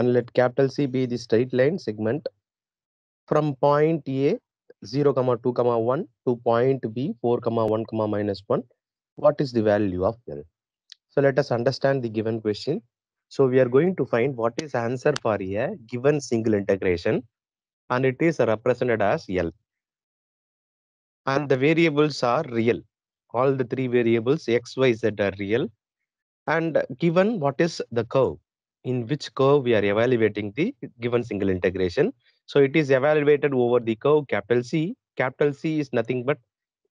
and let capital C be the straight line segment from point A 0 comma 2 comma 1 to point B 4 comma 1 comma minus 1. What is the value of L? So let us understand the given question. So we are going to find what is answer for a given single integration and it is represented as L. And the variables are real. All the three variables x, y, z are real. And given what is the curve? in which curve we are evaluating the given single integration. So it is evaluated over the curve capital C. Capital C is nothing but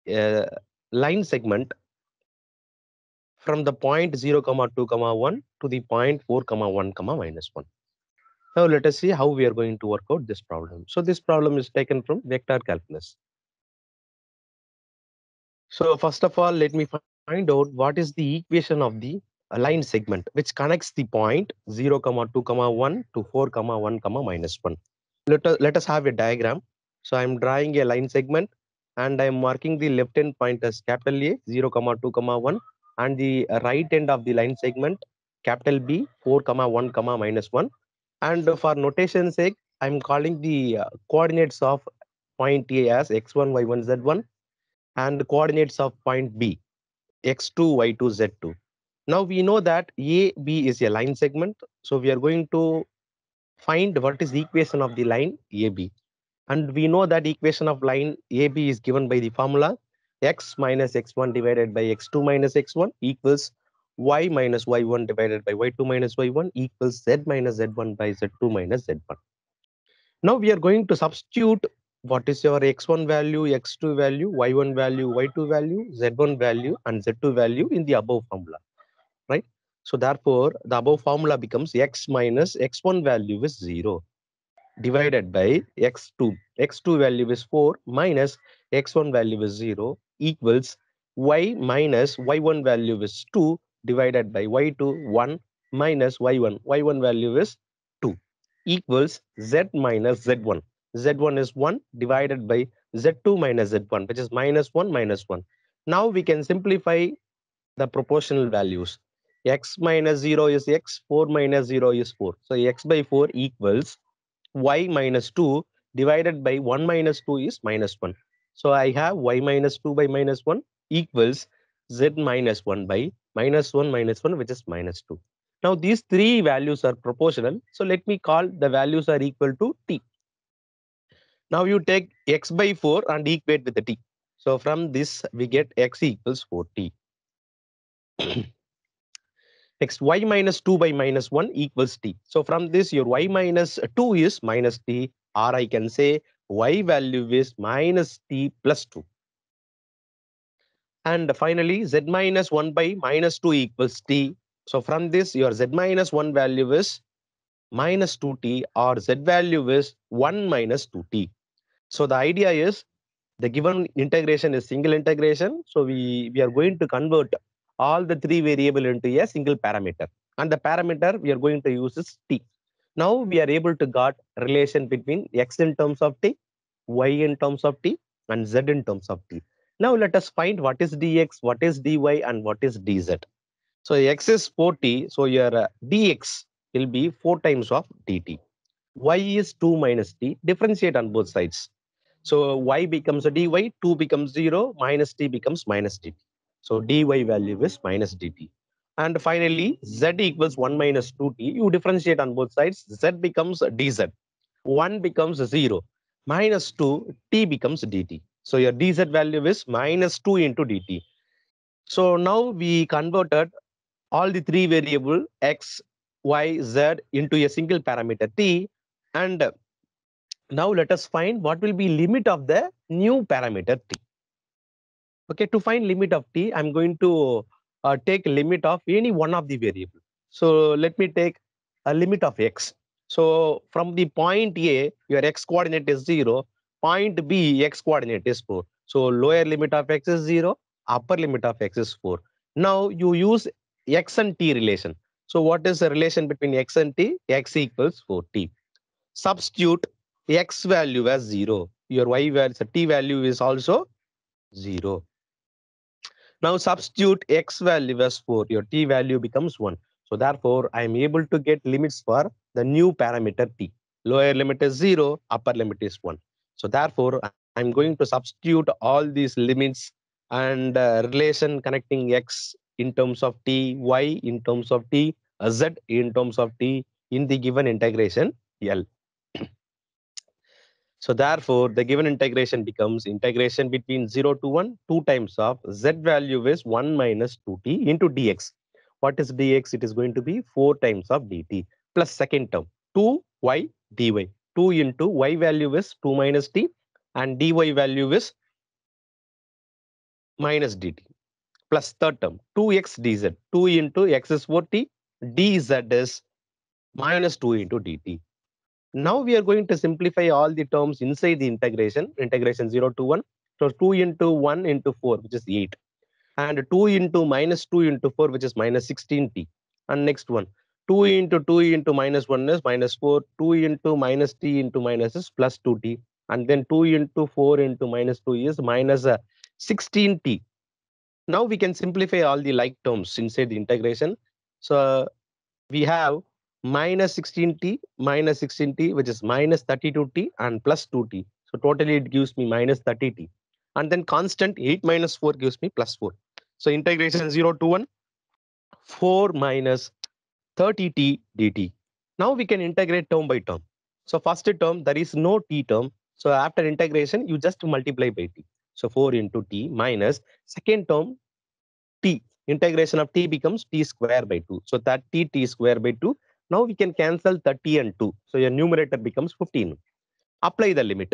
a line segment from the point 0 comma 2 comma 1 to the point 4 comma 1 comma minus 1. Now let us see how we are going to work out this problem. So this problem is taken from vector calculus. So first of all, let me find out what is the equation of the a line segment which connects the point 0 comma 2 comma 1 to 4 comma 1 comma minus 1 let us, let us have a diagram so i'm drawing a line segment and i'm marking the left end point as capital a 0 comma 2 comma 1 and the right end of the line segment capital b 4 comma 1 comma minus 1 and for notation sake i'm calling the uh, coordinates of point a as x1 y1 z1 and the coordinates of point b x2 y2 z2 now we know that AB is a line segment. So we are going to find what is the equation of the line AB. And we know that equation of line AB is given by the formula x minus x1 divided by x2 minus x1 equals y minus y1 divided by y2 minus y1 equals z minus z1 by z2 minus z1. Now we are going to substitute what is your x1 value, x2 value, y1 value, y2 value, z1 value and z2 value in the above formula right? So therefore, the above formula becomes x minus x1 value is 0 divided by x2. x2 value is 4 minus x1 value is 0 equals y minus y1 value is 2 divided by y2 1 minus y1. y1 value is 2 equals z minus z1. z1 is 1 divided by z2 minus z1 which is minus 1 minus 1. Now we can simplify the proportional values x minus 0 is x, 4 minus 0 is 4. So x by 4 equals y minus 2 divided by 1 minus 2 is minus 1. So I have y minus 2 by minus 1 equals z minus 1 by minus 1 minus 1 which is minus 2. Now these three values are proportional. So let me call the values are equal to t. Now you take x by 4 and equate with the t. So from this we get x equals 4t. Next, y minus 2 by minus 1 equals t. So from this, your y minus 2 is minus t, or I can say y value is minus t plus 2. And finally, z minus 1 by minus 2 equals t. So from this, your z minus 1 value is minus 2t or z value is 1 minus 2t. So the idea is the given integration is single integration. So we, we are going to convert all the three variable into a single parameter. And the parameter we are going to use is t. Now we are able to get relation between x in terms of t, y in terms of t, and z in terms of t. Now let us find what is dx, what is dy, and what is dz. So x is 4t, so your uh, dx will be 4 times of dt. y is 2 minus t, differentiate on both sides. So y becomes a dy, 2 becomes 0, minus t becomes minus dt. So dy value is minus dt. And finally, z equals 1 minus 2t. You differentiate on both sides. z becomes dz. 1 becomes 0. Minus 2, t becomes dt. So your dz value is minus 2 into dt. So now we converted all the three variable x, y, z into a single parameter t. And now let us find what will be limit of the new parameter t. Okay, to find limit of t, I'm going to uh, take limit of any one of the variable. So let me take a limit of x. So from the point A, your x coordinate is 0. Point B, x coordinate is 4. So lower limit of x is 0, upper limit of x is 4. Now you use x and t relation. So what is the relation between x and t? x equals 4t. Substitute x value as 0. Your y value, so t value is also 0. Now substitute x value as 4. Your t value becomes 1. So therefore, I am able to get limits for the new parameter t. Lower limit is 0, upper limit is 1. So therefore, I'm going to substitute all these limits and uh, relation connecting x in terms of t, y in terms of t, z in terms of t in the given integration L. So therefore, the given integration becomes integration between 0 to 1 two times of z value is 1 minus 2t into dx. What is dx? It is going to be 4 times of dt plus second term 2y dy. 2 into y value is 2 minus t and dy value is minus dt plus third term 2x dz. 2 into x is 4t, dz is minus 2 into dt. Now we are going to simplify all the terms inside the integration, integration 0 to 1. So 2 into 1 into 4, which is 8. And 2 into minus 2 into 4, which is minus 16t. And next one, 2 into 2 into minus 1 is minus 4. 2 into minus t into minus is plus 2t. And then 2 into 4 into minus 2 is minus 16t. Uh, now we can simplify all the like terms inside the integration. So we have minus 16t minus 16t, which is minus 32t and plus 2t. So totally it gives me minus 30t. And then constant 8 minus 4 gives me plus 4. So integration 0 to 1, 4 minus 30t dt. Now we can integrate term by term. So first term, there is no t term. So after integration, you just multiply by t. So 4 into t minus second term t. Integration of t becomes t square by 2. So that t t square by 2 now we can cancel 30 and 2. So your numerator becomes 15. Apply the limit.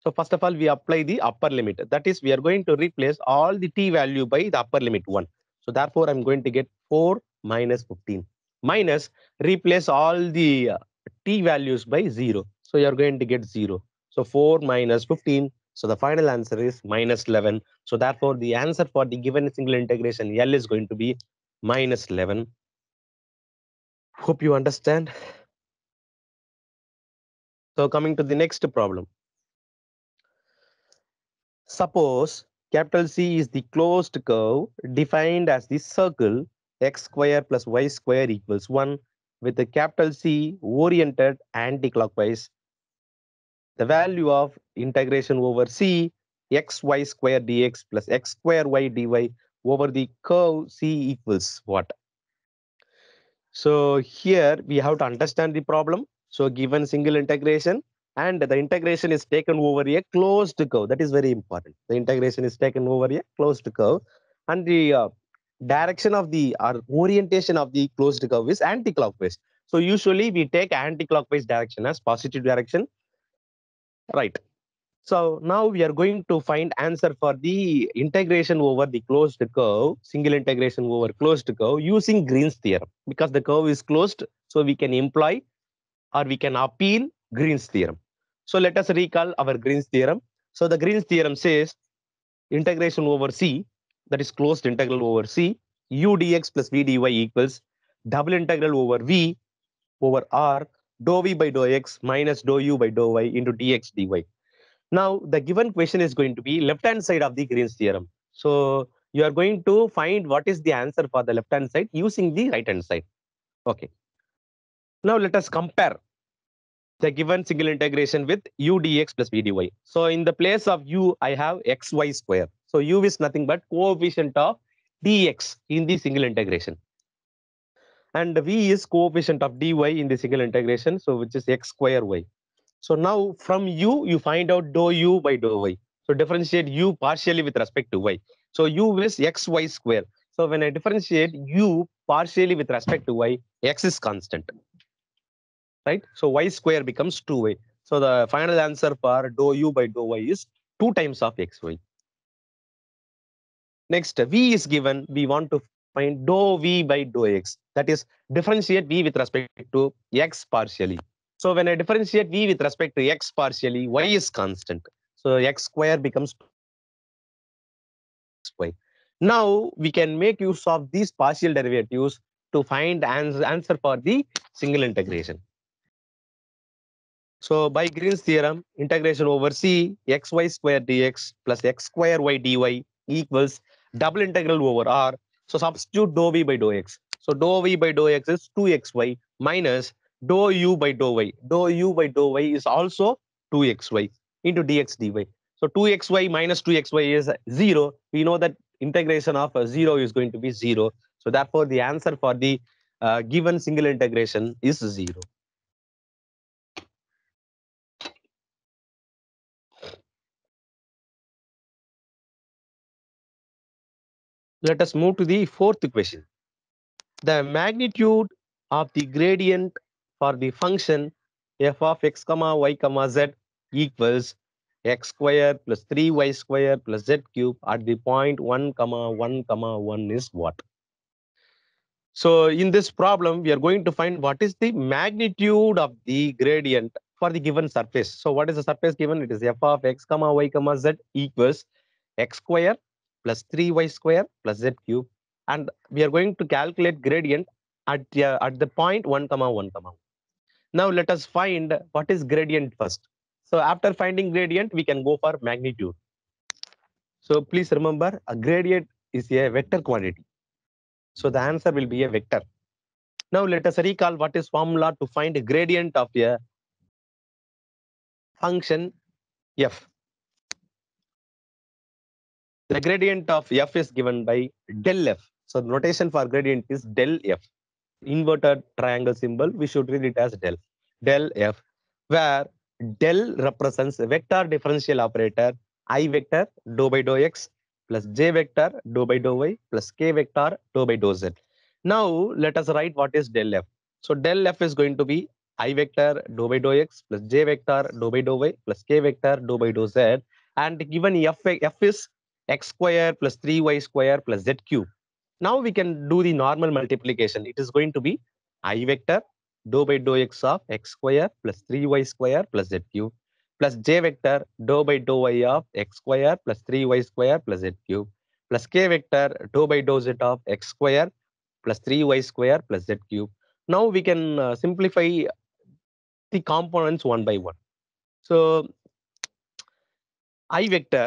So first of all, we apply the upper limit. That is, we are going to replace all the t value by the upper limit 1. So therefore, I'm going to get 4 minus 15 minus replace all the uh, t values by 0. So you're going to get 0. So 4 minus 15. So the final answer is minus 11. So therefore, the answer for the given single integration L is going to be minus 11. Hope you understand. So coming to the next problem. Suppose capital C is the closed curve defined as the circle x square plus y square equals 1 with the capital C oriented anti-clockwise. The value of integration over C x y square dx plus x square y dy over the curve C equals what? So here we have to understand the problem. So given single integration and the integration is taken over a closed curve. That is very important. The integration is taken over a closed curve and the uh, direction of the or orientation of the closed curve is anti-clockwise. So usually we take anti-clockwise direction as positive direction. Right. So now we are going to find answer for the integration over the closed curve, single integration over closed curve using Green's theorem. Because the curve is closed, so we can imply or we can appeal Green's theorem. So let us recall our Green's theorem. So the Green's theorem says integration over C, that is closed integral over C, u dx plus v dy equals double integral over V over R, dou V by dou X minus dou U by dou Y into dx dy. Now, the given question is going to be left-hand side of the Green's theorem. So you are going to find what is the answer for the left-hand side using the right-hand side. Okay. Now let us compare the given single integration with u dx plus v dy. So in the place of u, I have xy square. So u is nothing but coefficient of dx in the single integration. And v is coefficient of dy in the single integration, so which is x square y. So now from u, you find out dou u by dou y. So differentiate u partially with respect to y. So u is xy square. So when I differentiate u partially with respect to y, x is constant. Right? So y square becomes 2y. So the final answer for dou u by dou y is 2 times of xy. Next, v is given. We want to find dou v by dou x. That is, differentiate v with respect to x partially. So when I differentiate v with respect to x partially, y is constant. So x square becomes y. Now we can make use of these partial derivatives to find answer for the single integration. So by Green's theorem, integration over C x y square dx plus x square y dy equals double integral over r. So substitute dou v by dou x. So dou v by dou x is 2xy minus dou u by dou y. Dou u by dou y is also 2xy into dx dy. So 2xy minus 2xy is 0. We know that integration of 0 is going to be 0. So therefore, the answer for the uh, given single integration is 0. Let us move to the fourth question. The magnitude of the gradient for the function f of x comma y comma z equals x square plus 3y square plus z cube at the point 1 comma 1 comma 1 is what? So in this problem, we are going to find what is the magnitude of the gradient for the given surface. So what is the surface given? It is f of x comma y comma z equals x square plus 3y square plus z cube. And we are going to calculate gradient at, uh, at the point 1 comma 1 comma 1. Now let us find what is gradient first. So after finding gradient, we can go for magnitude. So please remember a gradient is a vector quantity. So the answer will be a vector. Now let us recall what is formula to find a gradient of a function f. The gradient of f is given by del f. So the notation for gradient is del f inverted triangle symbol, we should read it as del, del f, where del represents vector differential operator i vector dou by dou x plus j vector dou by dou y plus k vector dou by dou z. Now let us write what is del f. So del f is going to be i vector dou by dou x plus j vector dou by dou y plus k vector dou by dou z and given f, f is x square plus 3y square plus z cube. Now we can do the normal multiplication. It is going to be i vector dou by dou x of x square plus 3y square plus z cube plus j vector dou by dou y of x square plus 3y square plus z cube plus k vector dou by dou z of x square plus 3y square plus z cube. Now we can uh, simplify the components one by one. So i vector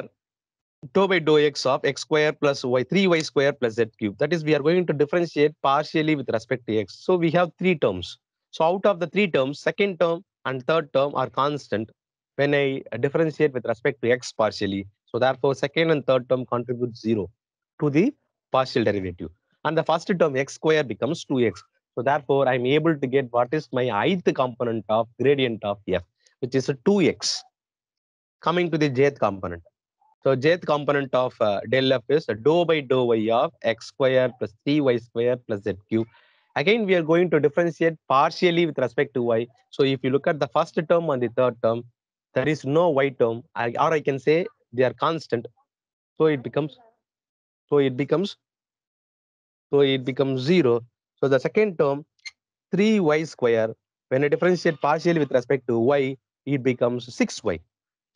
tau by tau x of x square plus y, 3y square plus z cube. That is, we are going to differentiate partially with respect to x. So we have three terms. So out of the three terms, second term and third term are constant when I differentiate with respect to x partially. So therefore, second and third term contribute zero to the partial derivative. And the first term x square becomes 2x. So therefore, I'm able to get what is my ith component of gradient of f, which is a 2x coming to the jth component. So jth component of uh, del f is dou by dou y of x square plus 3y square plus z cube. Again, we are going to differentiate partially with respect to y. So if you look at the first term and the third term, there is no y term, I, or I can say they are constant. So it becomes, so it becomes, so it becomes zero. So the second term, 3y square, when I differentiate partially with respect to y, it becomes 6y.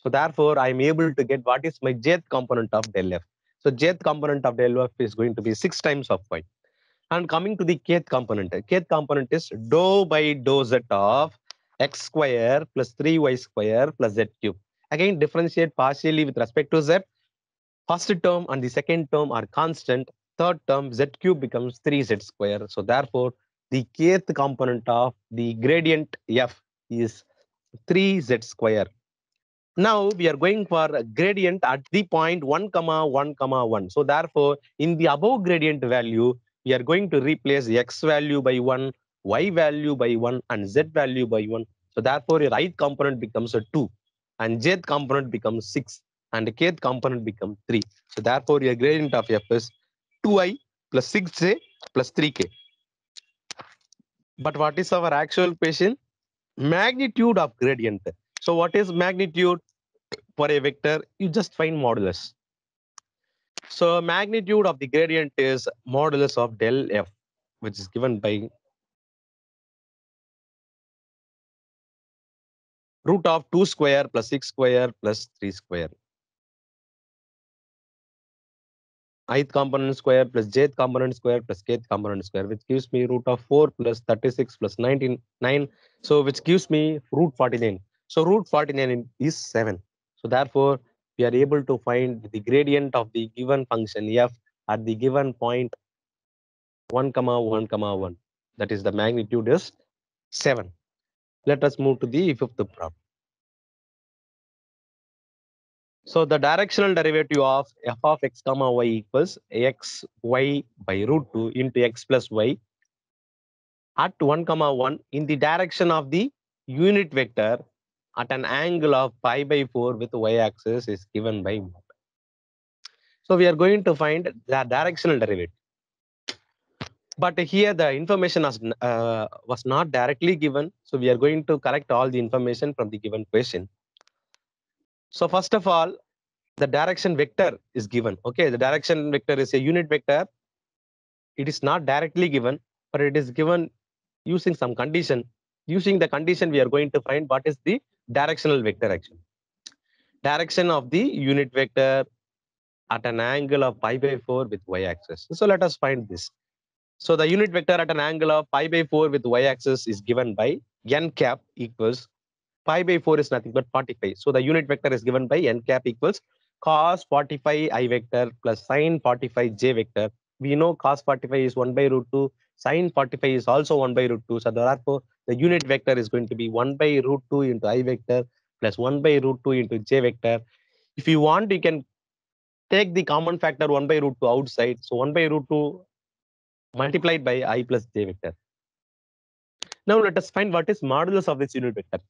So therefore, I'm able to get what is my jth component of del f. So jth component of del f is going to be 6 times of y. And coming to the kth component, kth component is dou by dou z of x square plus 3y square plus z cube. Again, differentiate partially with respect to z. First term and the second term are constant. Third term, z cube becomes 3z square. So therefore, the kth component of the gradient f is 3z square. Now we are going for gradient at the point 1 comma 1 comma 1. So therefore, in the above gradient value, we are going to replace x value by 1, y value by 1, and z value by 1. So therefore, your right component becomes a 2, and jth component becomes 6, and kth component becomes 3. So therefore, your gradient of f is 2i plus 6j plus 3k. But what is our actual question? Magnitude of gradient. So what is magnitude? for a vector, you just find modulus. So magnitude of the gradient is modulus of del f, which is given by root of 2 square plus 6 square plus 3 square. ith component square plus jth component square plus kth component square, which gives me root of 4 plus 36 plus 19, so which gives me root 49. So root 49 is 7. So therefore, we are able to find the gradient of the given function f at the given point 1 comma 1 comma 1. That is the magnitude is 7. Let us move to the fifth problem. So the directional derivative of f of x comma y equals x y by root 2 into x plus y at 1 comma 1 in the direction of the unit vector at an angle of pi by 4 with y-axis is given by So we are going to find the directional derivative. But here the information was, uh, was not directly given. So we are going to collect all the information from the given question. So first of all, the direction vector is given. Okay, the direction vector is a unit vector. It is not directly given, but it is given using some condition. Using the condition, we are going to find what is the directional vector action. Direction of the unit vector at an angle of pi by 4 with y-axis. So let us find this. So the unit vector at an angle of pi by 4 with y-axis is given by n cap equals pi by 4 is nothing but 45. So the unit vector is given by n cap equals cos 45 i vector plus sine 45 j vector. We know cos 45 is 1 by root 2 sine 45 is also 1 by root 2. So therefore, the unit vector is going to be 1 by root 2 into i vector plus 1 by root 2 into j vector. If you want, you can take the common factor 1 by root 2 outside. So 1 by root 2 multiplied by i plus j vector. Now let us find what is modulus of this unit vector.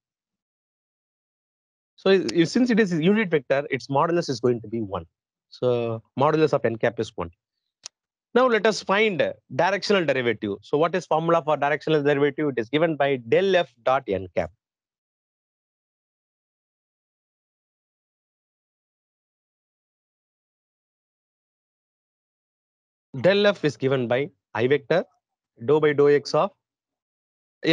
So if, since it is unit vector, its modulus is going to be 1. So modulus of n cap is 1. Now let us find directional derivative. So what is formula for directional derivative? It is given by del f dot n cap. Del f is given by i vector dou by dou x of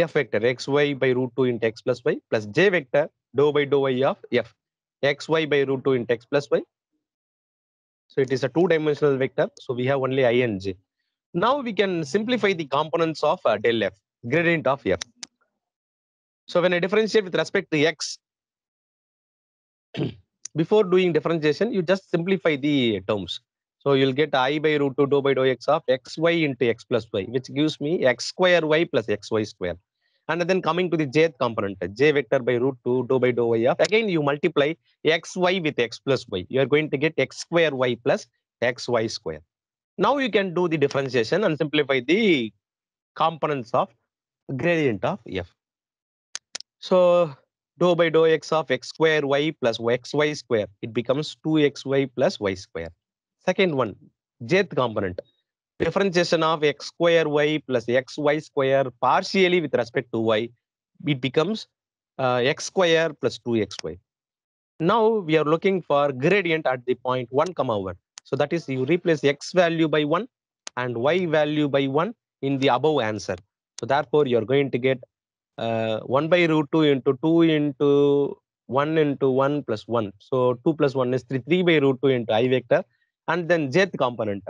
f vector xy by root 2 into x plus y plus j vector dou by dou y of f xy by root 2 into x plus y so it is a two-dimensional vector. So we have only i and j. Now we can simplify the components of uh, del f, gradient of f. So when I differentiate with respect to x, before doing differentiation, you just simplify the terms. So you'll get i by root 2 dou by dou x of xy into x plus y, which gives me x square y plus xy square. And then coming to the jth component, j vector by root 2, dou by dou y of. Again, you multiply xy with x plus y. You are going to get x square y plus xy square. Now you can do the differentiation and simplify the components of gradient of f. So dou by dou x of x square y plus xy square. It becomes 2xy plus y square. Second one, jth component differentiation of x square y plus xy square partially with respect to y, it becomes uh, x square plus 2xy. Now we are looking for gradient at the point 1 comma 1. So that is you replace x value by 1 and y value by 1 in the above answer. So therefore you are going to get uh, 1 by root 2 into 2 into 1 into 1 plus 1. So 2 plus 1 is 3, 3 by root 2 into i vector and then jth component.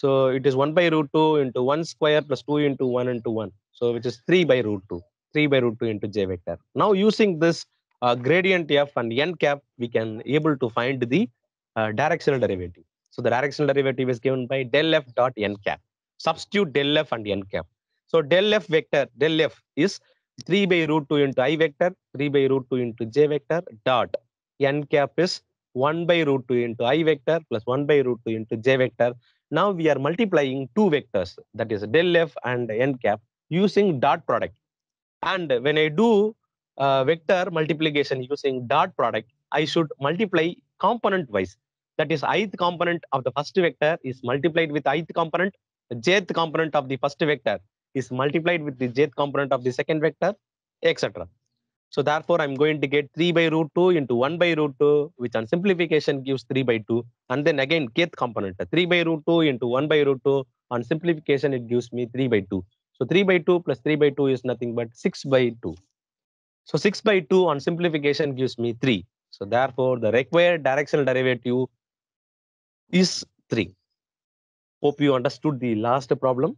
So it is 1 by root 2 into 1 square plus 2 into 1 into 1. So which is 3 by root 2, 3 by root 2 into j vector. Now using this uh, gradient f and n cap, we can able to find the uh, directional derivative. So the directional derivative is given by del f dot n cap. Substitute del f and n cap. So del f vector, del f is 3 by root 2 into i vector, 3 by root 2 into j vector dot n cap is 1 by root 2 into i vector plus 1 by root 2 into j vector now we are multiplying two vectors, that is del f and n cap, using dot product. And when I do vector multiplication using dot product, I should multiply component wise. That is, ith component of the first vector is multiplied with ith component, jth component of the first vector is multiplied with the jth component of the second vector, etc. So therefore, I'm going to get 3 by root 2 into 1 by root 2, which on simplification gives 3 by 2. And then again, kth component, 3 by root 2 into 1 by root 2. On simplification, it gives me 3 by 2. So 3 by 2 plus 3 by 2 is nothing but 6 by 2. So 6 by 2 on simplification gives me 3. So therefore, the required directional derivative is 3. Hope you understood the last problem.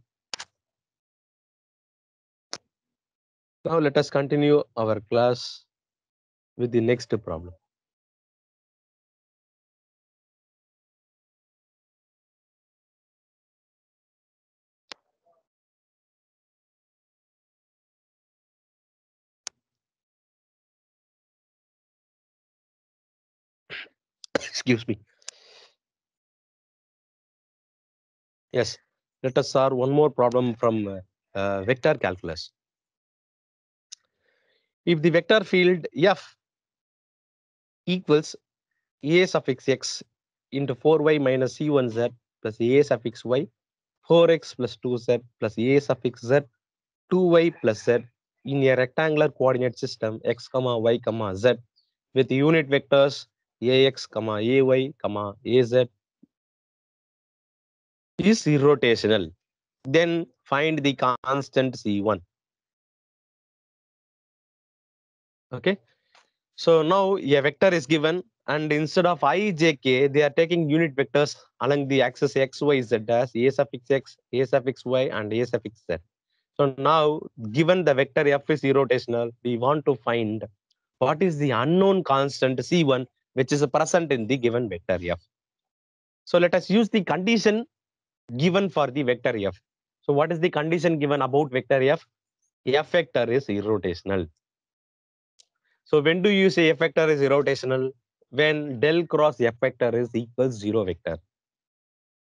Now let us continue our class with the next problem. Excuse me. Yes, let us solve one more problem from uh, uh vector calculus if the vector field f equals a suffix x into 4y minus c1z plus a suffix y, 4x plus 2z plus a suffix z, 2y plus z in a rectangular coordinate system x comma y comma z with unit vectors ax comma ay comma az is rotational. Then find the constant c1. okay so now a vector is given and instead of i j k they are taking unit vectors along the axis x y z as a suffix x a suffix y and a suffix z so now given the vector f is irrotational we want to find what is the unknown constant c1 which is present in the given vector f so let us use the condition given for the vector f so what is the condition given about vector f f vector is irrotational so when do you say F vector is irrotational? When del cross F vector is equals zero vector.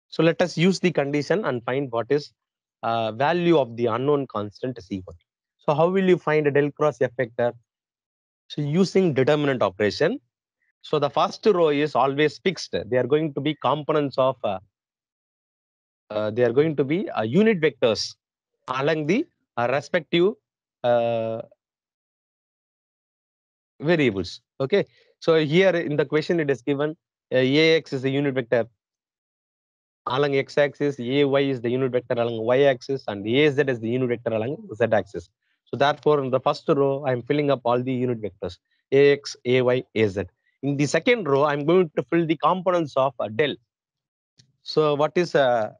So let us use the condition and find what is uh, value of the unknown constant C1. So how will you find a del cross F vector? So using determinant operation. So the first row is always fixed. They are going to be components of, uh, uh, they are going to be uh, unit vectors along the uh, respective uh, variables. Okay. So here in the question, it is given uh, ax is the unit vector along x-axis, ay is the unit vector along y-axis, and az is the unit vector along z-axis. So therefore, in the first row, I'm filling up all the unit vectors, ax, ay, az. In the second row, I'm going to fill the components of uh, del. So what is uh,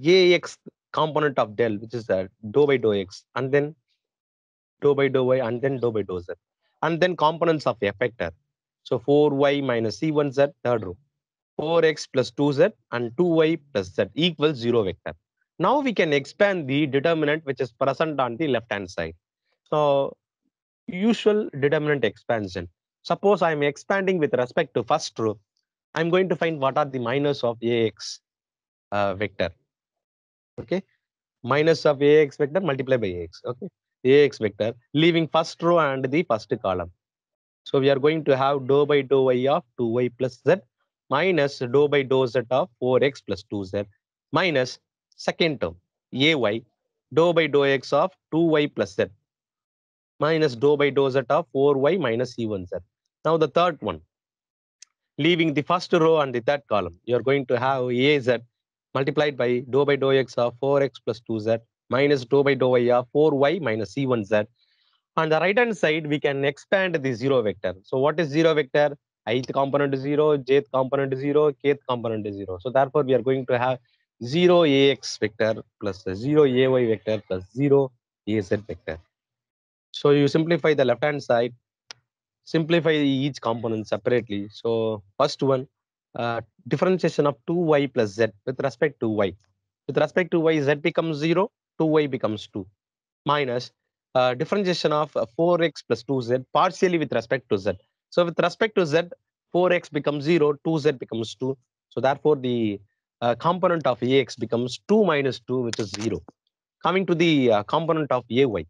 ax component of del, which is uh, dou by dou x, and then dou by dou y, and then dou by dou z and then components of effector. So 4y minus c1z, third row. 4x plus 2z and 2y plus z equals 0 vector. Now we can expand the determinant which is present on the left hand side. So usual determinant expansion. Suppose I am expanding with respect to first row. I'm going to find what are the minus of ax uh, vector. Okay. Minus of ax vector multiplied by ax. Okay ax vector, leaving first row and the first column. So we are going to have dou by dou y of 2y plus z minus dou by dou z of 4x plus 2z minus second term ay dou by dou x of 2y plus z minus dou by dou z of 4y minus c one z Now the third one, leaving the first row and the third column, you are going to have az multiplied by dou by dou x of 4x plus 2z minus 2 by dou y 4y minus c1z. On the right hand side, we can expand the 0 vector. So what is 0 vector? ith component is 0, jth component is 0, kth component is 0. So therefore, we are going to have 0 ax vector plus 0 ay vector plus 0 az vector. So you simplify the left hand side, simplify each component separately. So first one, uh, differentiation of 2y plus z with respect to y. With respect to y, z becomes 0 2y becomes 2 minus uh, differentiation of 4x uh, plus 2z partially with respect to z. So with respect to z, 4x becomes 0, 2z becomes 2. So therefore, the uh, component of ax becomes 2 minus 2, which is 0. Coming to the uh, component of ay,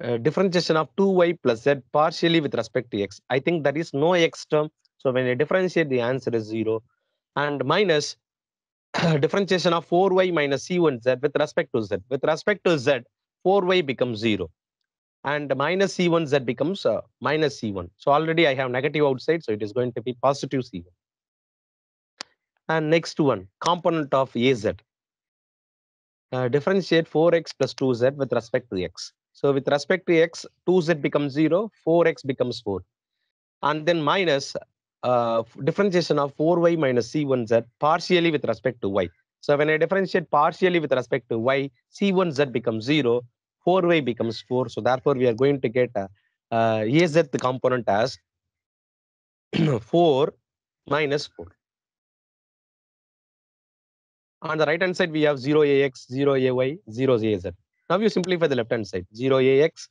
uh, differentiation of 2y plus z partially with respect to x. I think that is no x term. So when I differentiate, the answer is 0. And minus differentiation of 4y minus c1 z with respect to z. With respect to z, 4y becomes 0. And minus c1 z becomes uh, minus c1. So already I have negative outside, so it is going to be positive c1. And next one, component of az. Uh, differentiate 4x plus 2z with respect to x. So with respect to x, 2z becomes 0, 4x becomes 4. And then minus uh, differentiation of 4y minus c1z partially with respect to y. So when I differentiate partially with respect to y, c1z becomes 0, 4y becomes 4. So therefore, we are going to get a, uh, component as 4 minus 4. On the right hand side, we have 0ax, 0ay, 0az. Now you simplify the left hand side 0ax,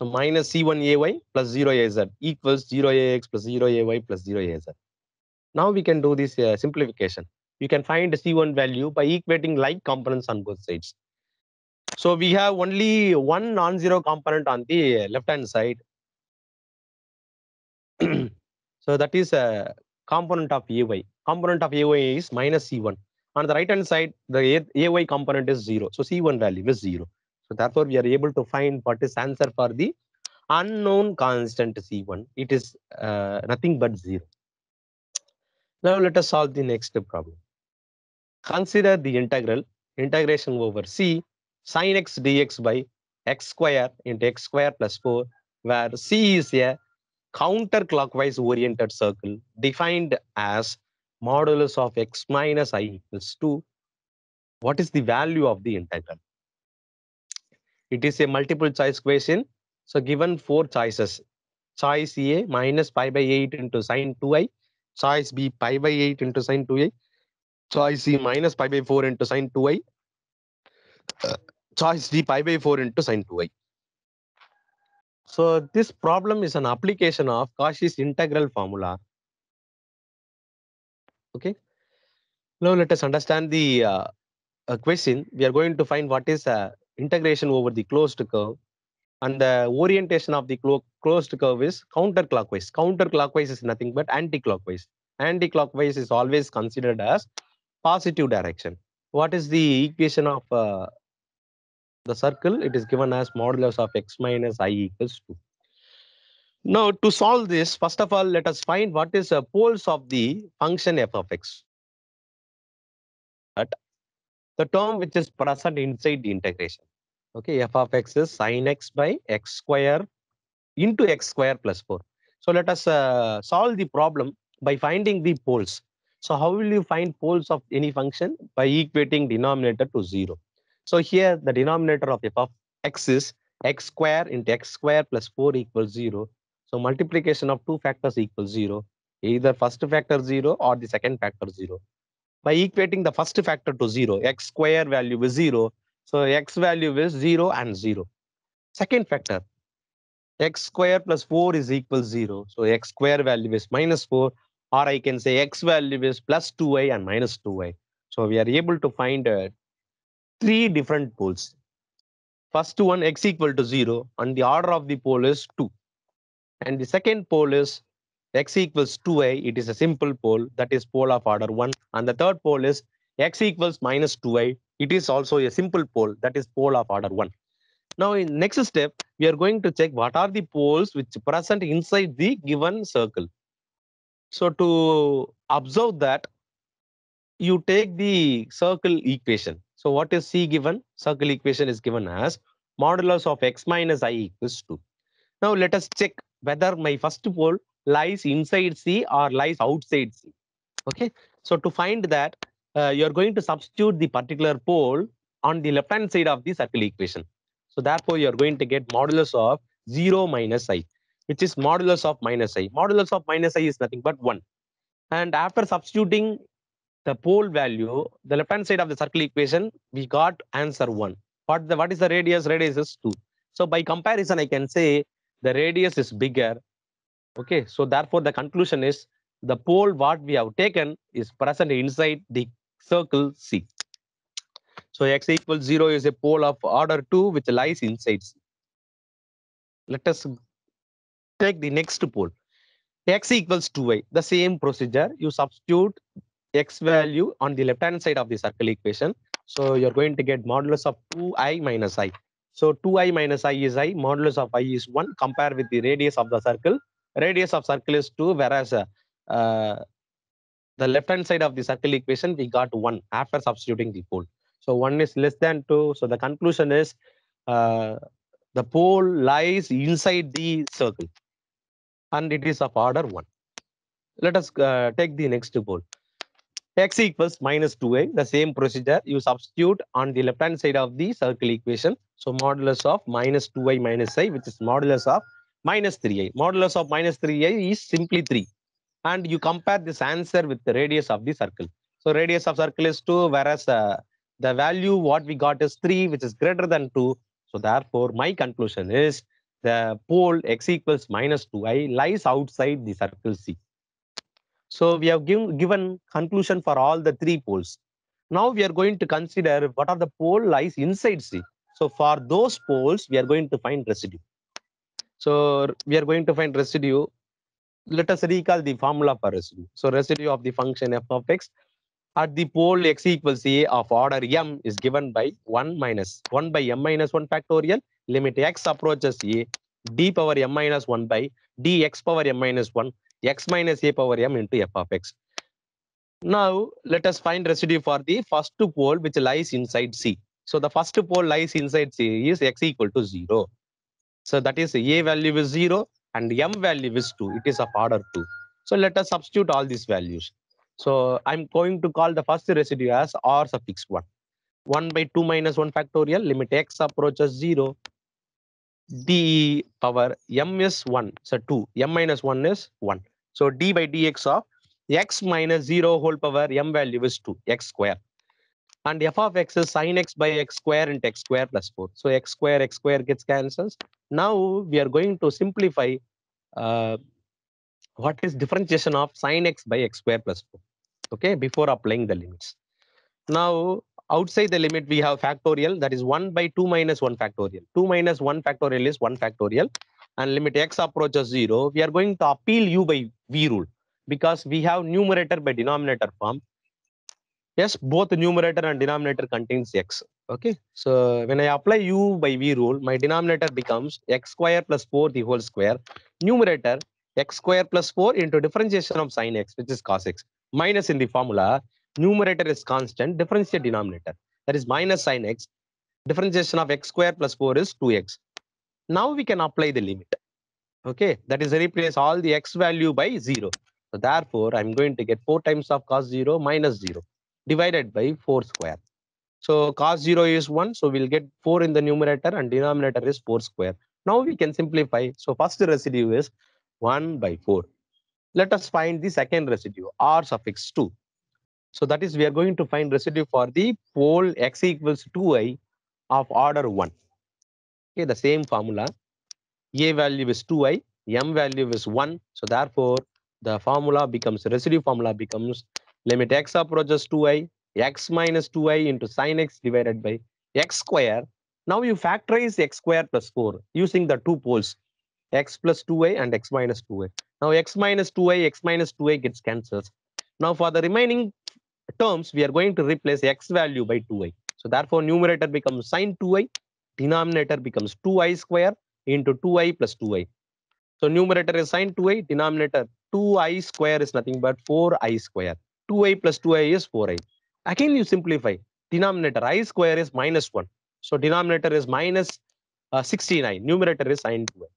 so minus C1AY plus 0AZ equals 0AX plus 0AY plus 0AZ. Now we can do this uh, simplification. You can find the C1 value by equating like components on both sides. So we have only one non-zero component on the uh, left-hand side. so that is a uh, component of AY. Component of AY is minus C1. On the right-hand side, the AY component is 0. So C1 value is 0. So therefore, we are able to find what is answer for the unknown constant C1. It is uh, nothing but zero. Now let us solve the next problem. Consider the integral integration over C sine x dx by x square into x square plus 4 where C is a counterclockwise oriented circle defined as modulus of x minus i equals 2. What is the value of the integral? It is a multiple choice question. So given four choices. Choice A minus pi by 8 into sine 2i. Choice B pi by 8 into sine 2i. Choice C minus pi by 4 into sine 2i. Uh, choice D pi by 4 into sine 2i. So this problem is an application of Cauchy's integral formula. Okay. Now let us understand the uh, uh question. We are going to find what is uh, integration over the closed curve and the orientation of the clo- closed curve is counterclockwise. Counterclockwise is nothing but anticlockwise. Anticlockwise is always considered as positive direction. What is the equation of uh, the circle? It is given as modulus of x minus i equals 2. Now, to solve this, first of all, let us find what is the poles of the function f of x. But the term which is present inside the integration Okay, f of x is sine x by x square into x square plus 4. So let us uh, solve the problem by finding the poles. So how will you find poles of any function? By equating denominator to 0. So here the denominator of f of x is x square into x square plus 4 equals 0. So multiplication of two factors equals 0. Either first factor 0 or the second factor 0. By equating the first factor to 0, x square value is 0, so x value is 0 and 0. Second factor, x square plus 4 is equal 0. So x square value is minus 4 or I can say x value is plus 2y and minus 2y. So we are able to find uh, three different poles. First one x equal to 0 and the order of the pole is 2. And the second pole is x equals 2i. a. is a simple pole that is pole of order 1. And the third pole is x equals minus a. It is also a simple pole, that is pole of order 1. Now, in next step, we are going to check what are the poles which present inside the given circle. So to observe that, you take the circle equation. So what is C given? Circle equation is given as modulus of x minus i equals 2. Now let us check whether my first pole lies inside C or lies outside C. Okay, so to find that, uh, you are going to substitute the particular pole on the left hand side of the circle equation. So therefore, you are going to get modulus of 0 minus i, which is modulus of minus i. Modulus of minus i is nothing but 1. And after substituting the pole value, the left hand side of the circle equation, we got answer 1. What, the, what is the radius? Radius is 2. So by comparison, I can say the radius is bigger. Okay, so therefore the conclusion is the pole what we have taken is present inside the circle C. So x equals 0 is a pole of order 2 which lies inside C. Let us take the next pole. x equals 2y. The same procedure. You substitute x value on the left hand side of the circle equation. So you're going to get modulus of 2i minus i. So 2i minus i is i, modulus of i is 1. Compare with the radius of the circle. Radius of circle is 2, whereas uh, the left hand side of the circle equation, we got 1 after substituting the pole. So 1 is less than 2. So the conclusion is uh, the pole lies inside the circle and it is of order 1. Let us uh, take the next pole. x equals minus 2a, the same procedure. You substitute on the left-hand side of the circle equation. So modulus of minus 2i minus i, which is modulus of minus 3i. Modulus of minus 3i is simply 3 and you compare this answer with the radius of the circle. So radius of circle is 2, whereas uh, the value what we got is 3, which is greater than 2. So therefore, my conclusion is the pole x equals minus 2i lies outside the circle C. So we have give, given conclusion for all the three poles. Now we are going to consider what are the pole lies inside C. So for those poles, we are going to find residue. So we are going to find residue let us recall the formula for residue. So residue of the function f of x at the pole x equals a of order m is given by 1 minus 1 by m minus 1 factorial limit x approaches a d power m minus 1 by dx power m minus 1 x minus a power m into f of x. Now let us find residue for the first pole which lies inside C. So the first pole lies inside C is x equal to 0. So that is a value is 0, and m value is 2 it is of order 2 so let us substitute all these values so i'm going to call the first residue as r suffix 1 1 by 2 minus 1 factorial limit x approaches 0 d power m is 1 so 2 m minus 1 is 1 so d by dx of x minus 0 whole power m value is 2 x square and f of x is sine x by x square into x square plus 4. So x square, x square gets cancels. Now we are going to simplify uh, what is differentiation of sine x by x square plus 4, okay, before applying the limits. Now outside the limit, we have factorial that is 1 by 2 minus 1 factorial. 2 minus 1 factorial is 1 factorial and limit x approaches 0. We are going to appeal u by v rule because we have numerator by denominator form yes both numerator and denominator contains x okay so when i apply u by v rule my denominator becomes x square plus 4 the whole square numerator x square plus 4 into differentiation of sine x which is cos x minus in the formula numerator is constant differentiate denominator that is minus sine x differentiation of x square plus 4 is 2x now we can apply the limit okay that is replace all the x value by 0 so therefore i'm going to get 4 times of cos 0 minus 0 divided by 4 square. So cos 0 is 1. So we'll get 4 in the numerator and denominator is 4 square. Now we can simplify. So first residue is 1 by 4. Let us find the second residue r suffix 2. So that is we are going to find residue for the pole x equals 2i of order 1. Okay, the same formula. A value is 2i, m value is 1. So therefore, the formula becomes residue formula becomes Limit x approaches 2i, x minus 2i into sine x divided by x square. Now you factorize x square plus 4 using the two poles, x plus 2i and x minus 2i. Now x minus 2i, x minus 2i gets cancelled. Now for the remaining terms, we are going to replace x value by 2i. So therefore numerator becomes sine 2i, denominator becomes 2i square into 2i plus 2i. So numerator is sine 2i, denominator 2i square is nothing but 4i square. 2i plus 2i is 4i. Again, you simplify. Denominator i square is minus 1. So denominator is minus, uh, 69. Numerator is sine 2i.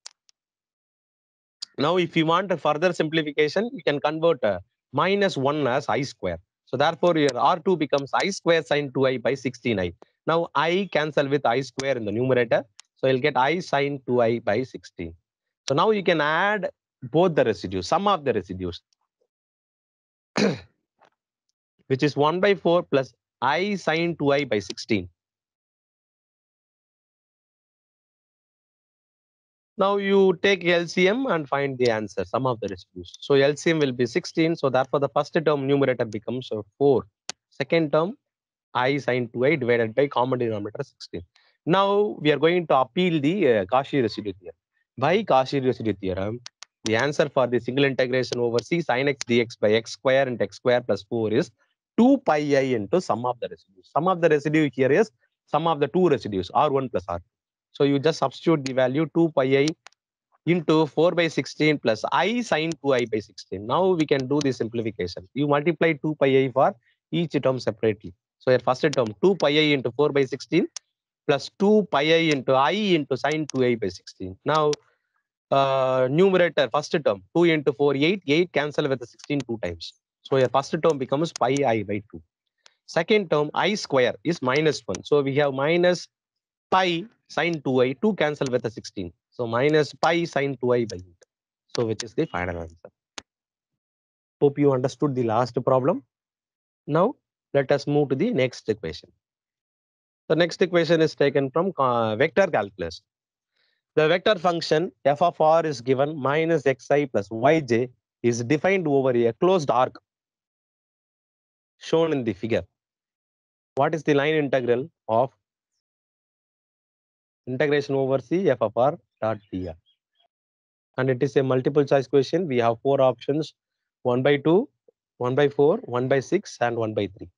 Now, if you want a further simplification, you can convert uh, minus 1 as i square. So therefore, your R2 becomes i square sine 2i by 69. Now, i cancel with i square in the numerator. So you'll get i sine 2i by 16. So now you can add both the residues, sum of the residues. which is 1 by 4 plus i sine 2i by 16. Now you take LCM and find the answer, sum of the residues. So LCM will be 16. So therefore the first term numerator becomes 4. Second term, i sine 2i divided by common denominator 16. Now we are going to appeal the uh, Cauchy residue theorem. By Cauchy residue theorem, the answer for the single integration over c sine x dx by x square and x square plus 4 is 2 pi i into sum of the residues. Sum of the residue here is sum of the two residues R1 plus R2. So you just substitute the value 2 pi i into 4 by 16 plus i sine 2i by 16. Now we can do the simplification. You multiply 2 pi i for each term separately. So your first term 2 pi i into 4 by 16 plus 2 pi i into i into sine 2i by 16. Now uh, numerator first term 2 into 4 8 8 cancel with the 16 two times. So your first term becomes pi i by 2. Second term i square is minus 1. So we have minus pi sine 2i. 2 cancel with the 16. So minus pi sine 2i by 8. So which is the final answer. Hope you understood the last problem. Now let us move to the next equation. The next equation is taken from uh, vector calculus. The vector function f of r is given minus xi plus yj is defined over a closed arc shown in the figure. What is the line integral of integration over C f of r dot dr? And it is a multiple choice question. We have four options 1 by 2, 1 by 4, 1 by 6, and 1 by 3.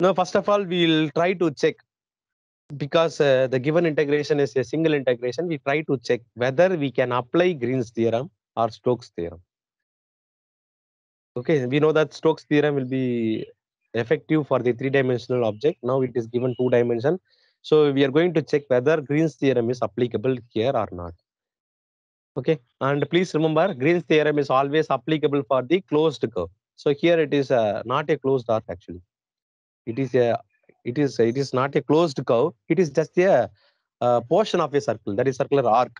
Now, first of all, we will try to check because uh, the given integration is a single integration. We try to check whether we can apply Green's theorem or Stokes theorem. Okay, we know that Stokes theorem will be effective for the three-dimensional object. Now it is given two dimension. So we are going to check whether Green's theorem is applicable here or not. Okay, and please remember Green's theorem is always applicable for the closed curve. So here it is uh, not a closed arc actually. It is a it is it is not a closed curve. It is just a, a uh, portion of a circle that is circular arc.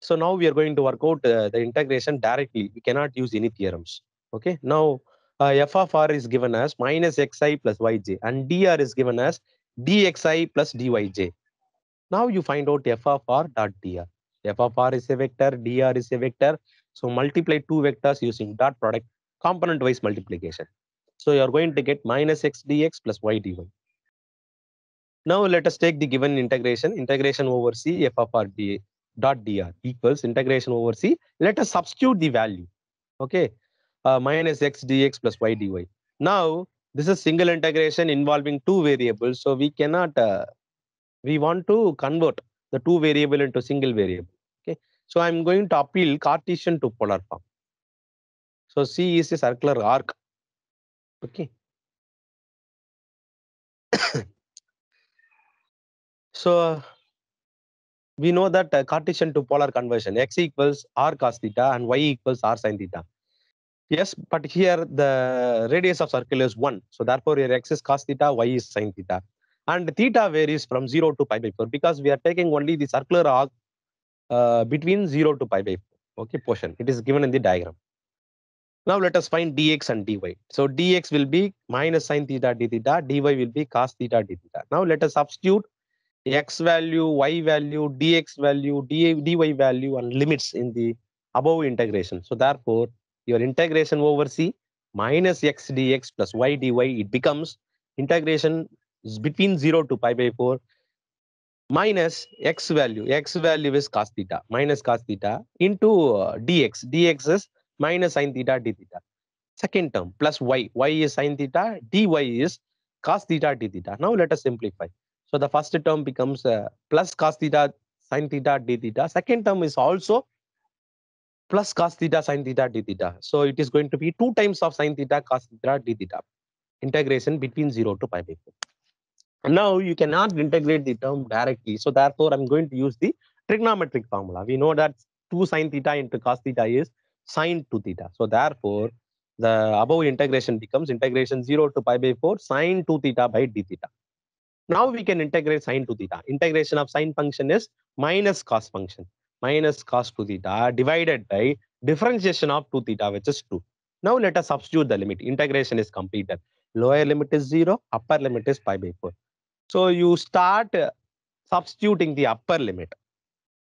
So now we are going to work out uh, the integration directly. We cannot use any theorems. Okay. Now uh, f of r is given as minus xi plus yj and dr is given as dxi plus dyj. Now you find out f of r dot dr. f of r is a vector, dr is a vector. So multiply two vectors using dot product component wise multiplication. So you are going to get minus x dx plus y dy. Now let us take the given integration, integration over C f of r dA dot dr equals integration over c. Let us substitute the value. Okay, uh, minus x dx plus y dy. Now this is single integration involving two variables, so we cannot. Uh, we want to convert the two variable into single variable. Okay, so I'm going to appeal Cartesian to polar form. So c is a circular arc. Okay. so we know that uh, Cartesian to polar conversion, x equals r cos theta and y equals r sin theta. Yes, but here the radius of circle is 1. So therefore, your x is cos theta, y is sin theta. And theta varies from 0 to pi by 4 because we are taking only the circular arc uh, between 0 to pi by 4 okay, portion. It is given in the diagram. Now let us find dx and dy. So dx will be minus sin theta d theta, dy will be cos theta d theta. Now let us substitute x value, y value, dx value, dy value, and limits in the above integration. So therefore, your integration over C minus x dx plus y dy, it becomes integration between 0 to pi by 4 minus x value. x value is cos theta minus cos theta into uh, dx. dx is minus sine theta d theta. Second term plus y. y is sine theta, dy is cos theta d theta. Now let us simplify. So the first term becomes uh, plus cos theta sine theta d theta. Second term is also plus cos theta sine theta d theta. So it is going to be two times of sine theta cos theta d theta integration between 0 to pi by 4. now you cannot integrate the term directly. So therefore, I'm going to use the trigonometric formula. We know that 2 sine theta into cos theta is sine 2 theta. So therefore, the above integration becomes integration 0 to pi by 4 sine 2 theta by d theta. Now we can integrate sine to theta. Integration of sine function is minus cos function, minus cos to theta divided by differentiation of 2 theta, which is 2. Now let us substitute the limit. Integration is completed. Lower limit is 0, upper limit is pi by 4. So you start substituting the upper limit.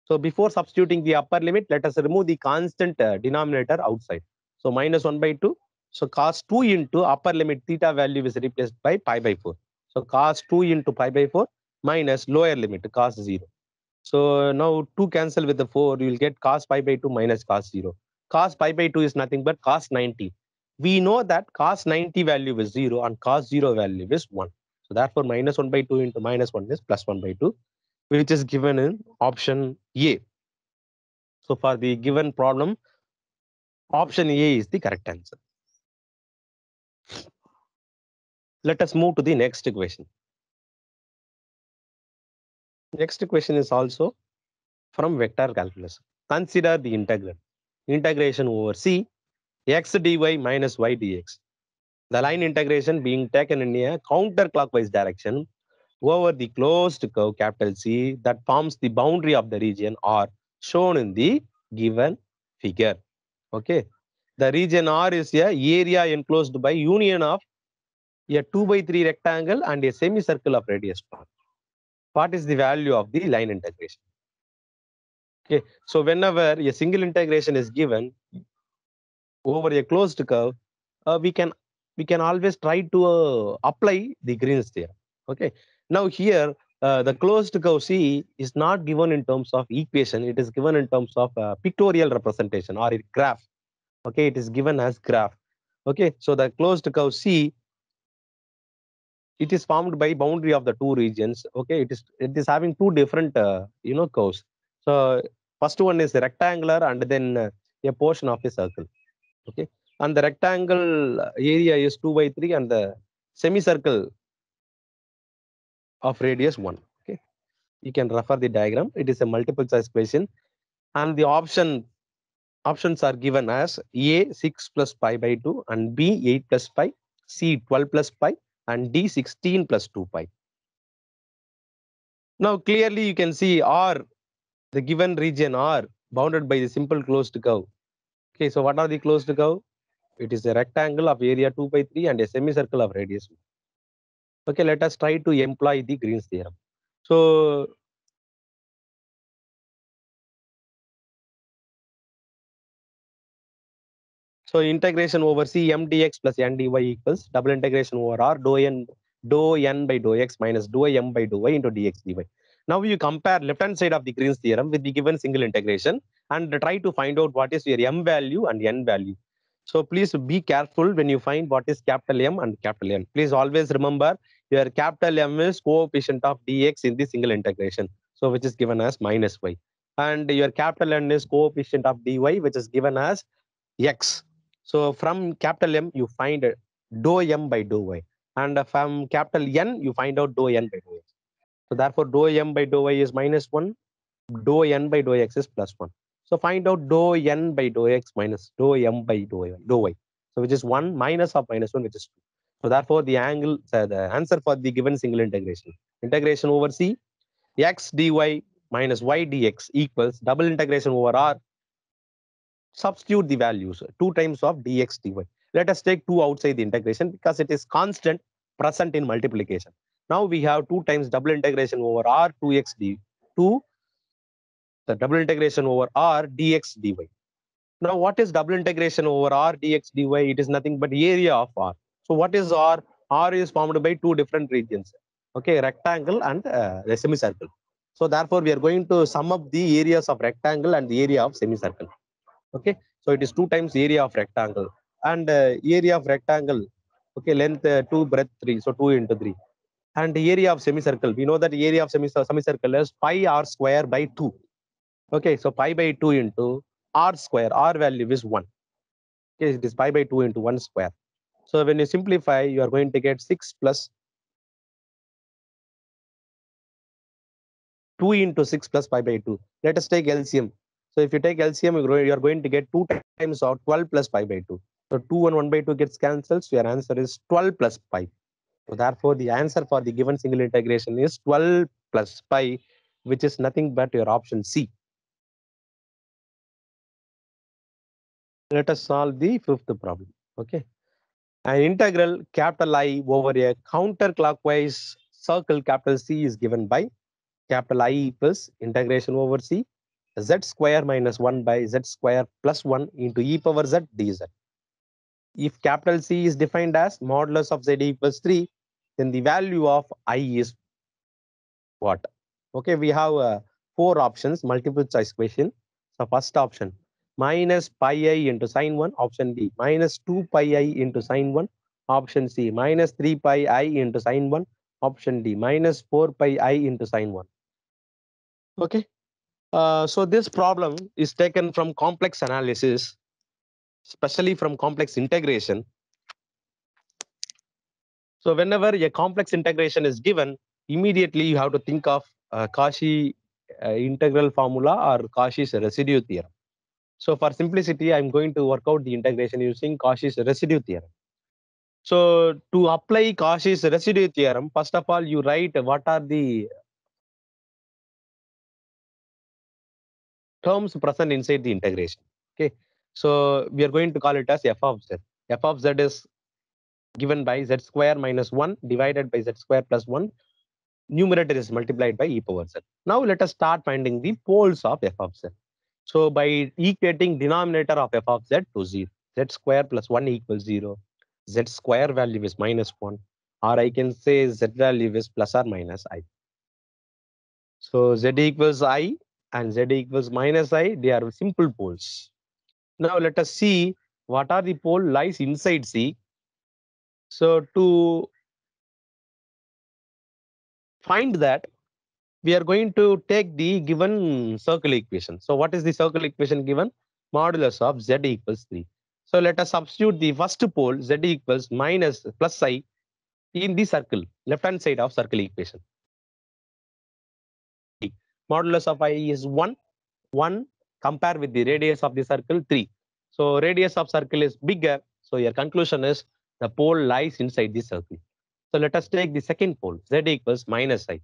So before substituting the upper limit, let us remove the constant uh, denominator outside. So minus 1 by 2. So cos 2 into upper limit theta value is replaced by pi by 4. So cos 2 into pi by 4 minus lower limit cos 0. So now 2 cancel with the 4, you will get cos pi by 2 minus cos 0. Cos pi by 2 is nothing but cos 90. We know that cos 90 value is 0 and cos 0 value is 1. So therefore minus 1 by 2 into minus 1 is plus 1 by 2, which is given in option A. So for the given problem, option A is the correct answer. Let us move to the next equation. Next equation is also from vector calculus. Consider the integral. Integration over C, x dy minus y dx. The line integration being taken in a counterclockwise direction over the closed curve capital C that forms the boundary of the region R shown in the given figure. Okay. The region R is a area enclosed by union of a 2 by 3 rectangle and a semicircle of radius 1. What is the value of the line integration? Okay, so whenever a single integration is given over a closed curve, uh, we can we can always try to uh, apply the Green's theorem. Okay, now here uh, the closed curve C is not given in terms of equation; it is given in terms of uh, pictorial representation or graph. Okay, it is given as graph. Okay, so the closed curve C it is formed by boundary of the two regions okay it is it is having two different uh, you know curves so first one is rectangular and then uh, a portion of a circle okay and the rectangle area is 2 by 3 and the semicircle of radius 1 okay you can refer the diagram it is a multiple choice question and the option options are given as a 6 plus pi by 2 and b 8 plus pi c 12 plus pi and d16 plus 2 pi. Now clearly you can see R, the given region R, bounded by the simple closed curve. Okay, so what are the closed curve? It is a rectangle of area 2 by 3 and a semicircle of radius. Okay, let us try to employ the Green's theorem. So So integration over C M D X plus N D Y dy equals double integration over r dou n dou n by dou x minus dou m by dou y into dx dy. Now you compare left hand side of the Green's theorem with the given single integration and try to find out what is your m value and n value. So please be careful when you find what is capital M and capital N. Please always remember your capital M is coefficient of dx in the single integration. So which is given as minus y. And your capital N is coefficient of dy, which is given as x. So from capital M, you find dou M by dou Y. And from capital N, you find out dou N by dou X. So therefore, dou M by dou Y is minus 1. Dou N by dou X is plus 1. So find out dou N by dou X minus dou M by dou Y. Dou y. So which is 1 minus of minus 1, which is 2. So therefore, the angle, uh, the answer for the given single integration, integration over C, x dy minus y dx equals double integration over R substitute the values 2 times of dx dy. Let us take 2 outside the integration because it is constant present in multiplication. Now we have 2 times double integration over r 2x d 2 the double integration over r dx dy. Now what is double integration over r dx dy? It is nothing but area of r. So what is r? r is formed by two different regions. Okay, rectangle and uh, semicircle. So therefore we are going to sum up the areas of rectangle and the area of semicircle okay so it is two times area of rectangle and uh, area of rectangle okay length uh, 2 breadth 3 so 2 into 3 and the area of semicircle we know that area of semicircle is pi r square by 2 okay so pi by 2 into r square r value is 1 okay it is pi by 2 into 1 square so when you simplify you are going to get 6 plus 2 into 6 plus pi by 2 let us take lcm so if you take LCM, you are going to get 2 times of 12 plus 5 by 2. So 2 and 1 by 2 gets cancelled. So your answer is 12 plus 5. So therefore, the answer for the given single integration is 12 plus 5, which is nothing but your option C. Let us solve the fifth problem. Okay. An integral capital I over a counterclockwise circle capital C is given by capital I equals integration over C z square minus 1 by z square plus 1 into e power z dz. If capital C is defined as modulus of z equals 3, then the value of i is what? Okay, we have uh, four options, multiple choice question. So first option, minus pi i into sine 1, option B, minus 2 pi i into sine 1, option C, minus 3 pi i into sine 1, option D, minus 4 pi i into sine 1. Okay, uh, so this problem is taken from complex analysis, especially from complex integration. So whenever a complex integration is given, immediately you have to think of uh, Cauchy uh, integral formula or Cauchy's residue theorem. So for simplicity, I'm going to work out the integration using Cauchy's residue theorem. So to apply Cauchy's residue theorem, first of all, you write what are the terms present inside the integration. Okay, so we are going to call it as f of z. f of z is given by z square minus 1 divided by z square plus 1. Numerator is multiplied by e power z. Now let us start finding the poles of f of z. So by equating denominator of f of z to 0, z square plus 1 equals 0. z square value is minus 1 or I can say z value is plus or minus i. So z equals i and z equals minus i, they are simple poles. Now let us see what are the pole lies inside C. So to find that, we are going to take the given circle equation. So what is the circle equation given? Modulus of z equals 3. So let us substitute the first pole z equals minus plus i in the circle, left hand side of circle equation modulus of i is 1 1 compare with the radius of the circle 3 so radius of circle is bigger so your conclusion is the pole lies inside the circle so let us take the second pole z equals minus i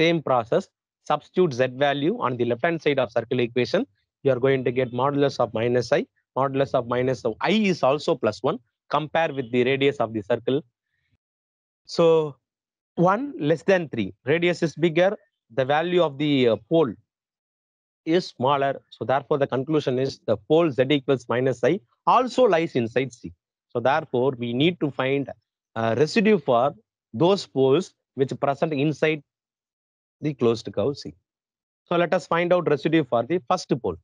same process substitute z value on the left hand side of circle equation you are going to get modulus of minus i modulus of minus of i is also plus 1 compare with the radius of the circle so 1 less than 3 radius is bigger the value of the uh, pole is smaller. So therefore, the conclusion is the pole z equals minus i also lies inside C. So therefore, we need to find a residue for those poles which present inside the closed curve C. So let us find out residue for the first pole.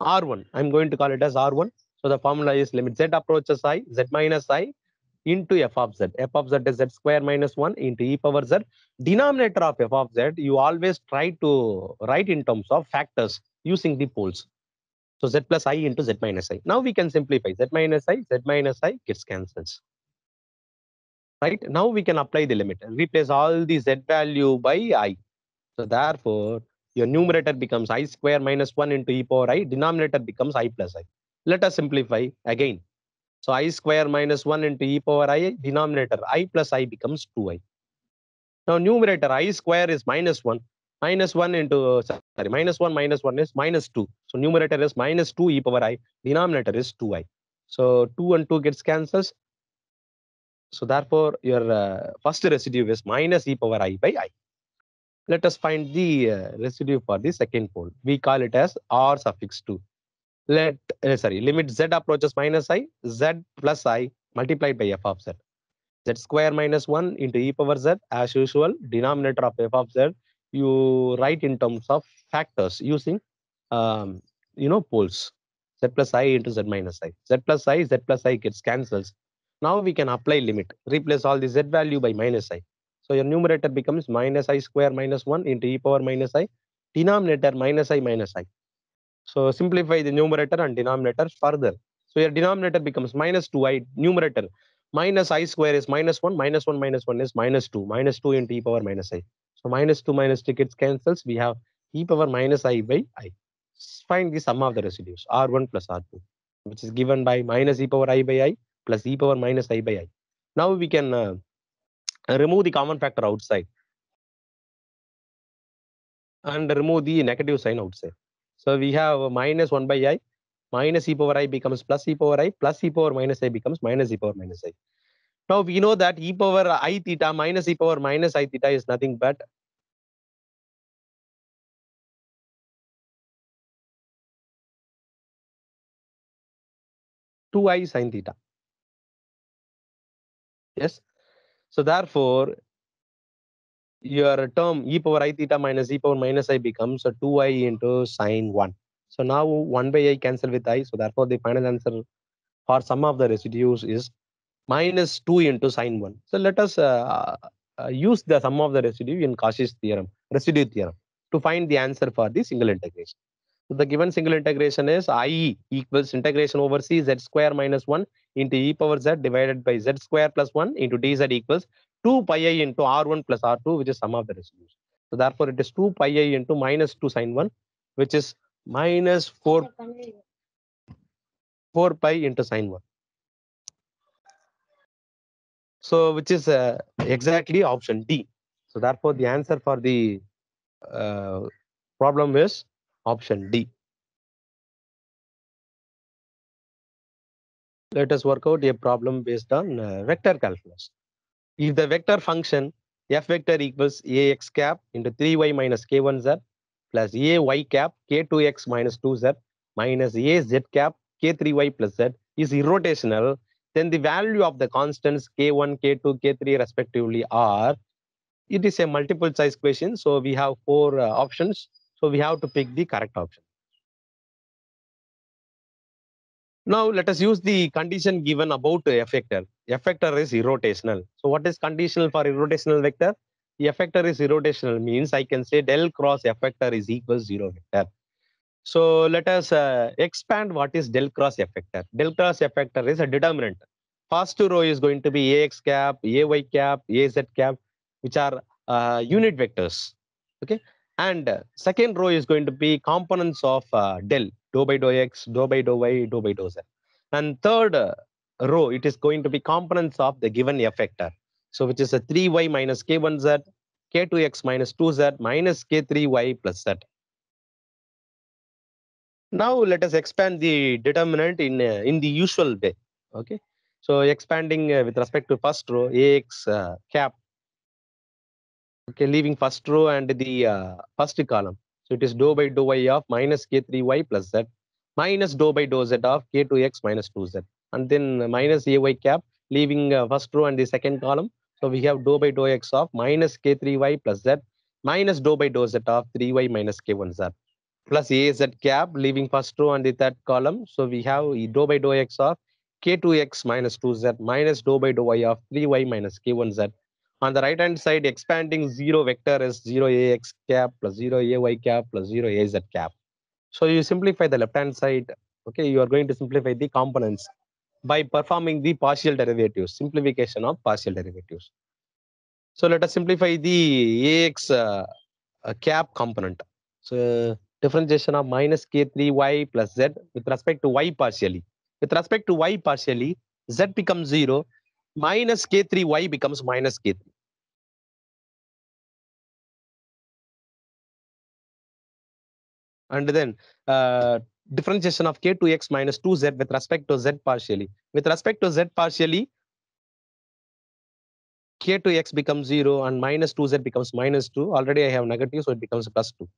R1, I'm going to call it as R1. So the formula is limit z approaches i, z minus i into f of z. f of z is z square minus 1 into e power z. Denominator of f of z, you always try to write in terms of factors using the poles. So z plus i into z minus i. Now we can simplify z minus i, z minus i gets cancels. Right? Now we can apply the limit replace all the z value by i. So therefore, your numerator becomes i square minus 1 into e power i, denominator becomes i plus i. Let us simplify again. So i square minus 1 into e power i, denominator i plus i becomes 2i. Now numerator i square is minus 1, minus 1 into, sorry, minus 1 minus 1 is minus 2. So numerator is minus 2 e power i, denominator is 2i. So 2 and 2 gets cancels. So therefore your uh, first residue is minus e power i by i. Let us find the uh, residue for the second pole. We call it as r suffix 2 let uh, sorry limit z approaches minus i z plus i multiplied by f of z z square minus 1 into e power z as usual denominator of f of z you write in terms of factors using um, you know poles z plus i into z minus i z plus i z plus i gets cancels now we can apply limit replace all the z value by minus i so your numerator becomes minus i square minus 1 into e power minus i denominator minus i minus i so simplify the numerator and denominator further. So your denominator becomes minus 2i numerator. Minus i square is minus 1, minus 1 minus 1 is minus 2, minus 2 into e power minus i. So minus 2 minus 2 gets cancels. We have e power minus i by i. Find the sum of the residues r1 plus r2, which is given by minus e power i by i plus e power minus i by i. Now we can uh, remove the common factor outside and remove the negative sign outside. So we have minus 1 by i, minus e power i becomes plus e power i, plus e power minus i becomes minus e power minus i. Now we know that e power i theta minus e power minus i theta is nothing but two i sine theta. Yes. So therefore, your term e power i theta minus e power minus i becomes a 2i into sine 1. So now 1 by i cancel with i. So therefore the final answer for some of the residues is minus 2 into sine 1. So let us uh, uh, use the sum of the residue in Cauchy's theorem, residue theorem to find the answer for the single integration. So the given single integration is IE equals integration over C z square minus 1 into e power z divided by z square plus 1 into dz equals 2 pi i into r1 plus r2, which is sum of the residues. So therefore, it is 2 pi i into minus 2 sine 1, which is minus 4, 4 pi into sine 1. So which is uh, exactly option D. So therefore, the answer for the uh, problem is option D. Let us work out a problem based on uh, vector calculus if the vector function f vector equals ax cap into 3y minus k1z plus ay cap k2x minus 2z minus az cap k3y plus z is irrotational, then the value of the constants k1, k2, k3 respectively are, it is a multiple choice question. So we have four uh, options. So we have to pick the correct option. Now let us use the condition given about f vector effector is irrotational. So what is conditional for irrotational vector? The effector is irrotational means I can say del cross effector is equal zero vector. So let us uh, expand what is del cross effector. Del cross effector is a determinant. First two row is going to be ax cap, ay cap, az cap, which are uh, unit vectors. Okay, and uh, second row is going to be components of uh, del, dou by dou x, dou by dou y, dou by dou z. And third uh, rho, it is going to be components of the given effector. So which is a 3y minus k1z, k2x minus 2z minus k3y plus z. Now let us expand the determinant in, uh, in the usual way. Okay. So expanding uh, with respect to first row, ax uh, cap. Okay, leaving first row and the uh, first column. So it is dou by dou y of minus k3y plus z minus dou by dou z of k2x minus 2z and then minus ay cap, leaving uh, first row and the second column. So we have dou by dou x of minus k3y plus z minus dou by dou z of 3y minus k1z plus az cap, leaving first row and the third column. So we have dou by dou x of k2x minus 2z minus dou by dou y of 3y minus k1z. On the right hand side, expanding 0 vector is 0ax cap plus 0ay cap plus 0az cap. So you simplify the left hand side. Okay, you are going to simplify the components by performing the partial derivatives, simplification of partial derivatives. So let us simplify the ax uh, uh, cap component. So differentiation of minus k3y plus z with respect to y partially. With respect to y partially, z becomes 0, minus k3y becomes minus k3. And then uh, differentiation of k2x minus 2z with respect to z partially. With respect to z partially, k2x becomes 0 and minus 2z becomes minus 2. Already I have negative, so it becomes plus 2.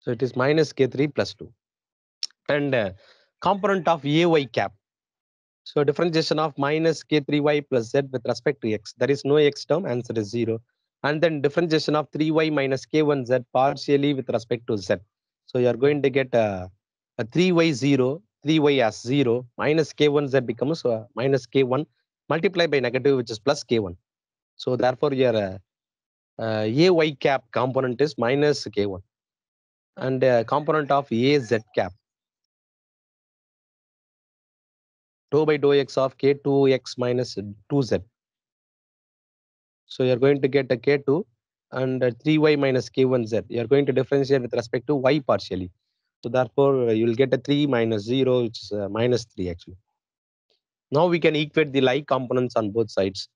So it is minus k3 plus 2. And uh, component of ay cap so differentiation of minus k3y plus z with respect to x. There is no x term, answer is 0. And then differentiation of 3y minus k1z partially with respect to z. So you are going to get a, a 3y 0, 3y as 0, minus k1z becomes uh, minus k1 multiplied by negative which is plus k1. So therefore your uh, uh, ay cap component is minus k1 and uh, component of az cap dou by dou x of k2x minus 2z. So you're going to get a k2 and 3y minus k1z. You're going to differentiate with respect to y partially. So therefore, uh, you'll get a 3 minus 0, which is uh, minus 3 actually. Now we can equate the like components on both sides.